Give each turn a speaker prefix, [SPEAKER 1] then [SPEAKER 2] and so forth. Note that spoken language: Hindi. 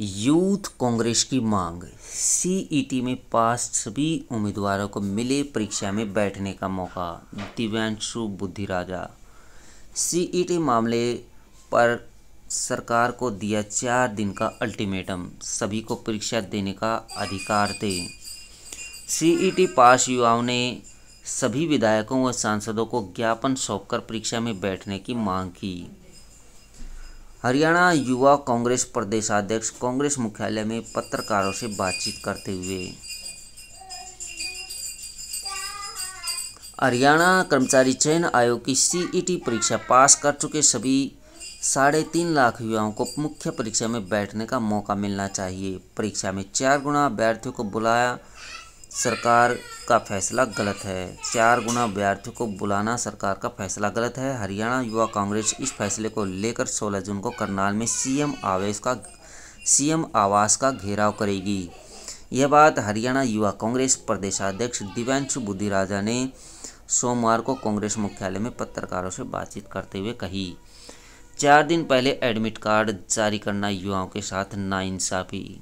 [SPEAKER 1] यूथ कांग्रेस की मांग सीईटी e में पास सभी उम्मीदवारों को मिले परीक्षा में बैठने का मौका दिव्यांशु बुद्धि राजा सीईटी e मामले पर सरकार को दिया चार दिन का अल्टीमेटम सभी को परीक्षा देने का अधिकार दें सीईटी e पास युवाओं ने सभी विधायकों व सांसदों को ज्ञापन सौंपकर परीक्षा में बैठने की मांग की हरियाणा युवा कांग्रेस प्रदेशाध्यक्ष कांग्रेस मुख्यालय में पत्रकारों से बातचीत करते हुए हरियाणा कर्मचारी चयन आयोग की सीईटी e परीक्षा पास कर चुके सभी साढ़े तीन लाख युवाओं को मुख्य परीक्षा में बैठने का मौका मिलना चाहिए परीक्षा में चार गुना अभ्यर्थियों को बुलाया सरकार का फैसला गलत है चार गुना विद्यार्थियों को बुलाना सरकार का फैसला गलत है हरियाणा युवा कांग्रेस इस फैसले को लेकर 16 जून को करनाल में सीएम आवेश का सीएम आवास का घेराव करेगी यह बात हरियाणा युवा कांग्रेस प्रदेशाध्यक्ष दिव्यांशु बुद्धि राजा ने सोमवार को कांग्रेस मुख्यालय में पत्रकारों से बातचीत करते हुए कही चार दिन पहले एडमिट कार्ड जारी करना युवाओं के साथ नाइंसाफ़ी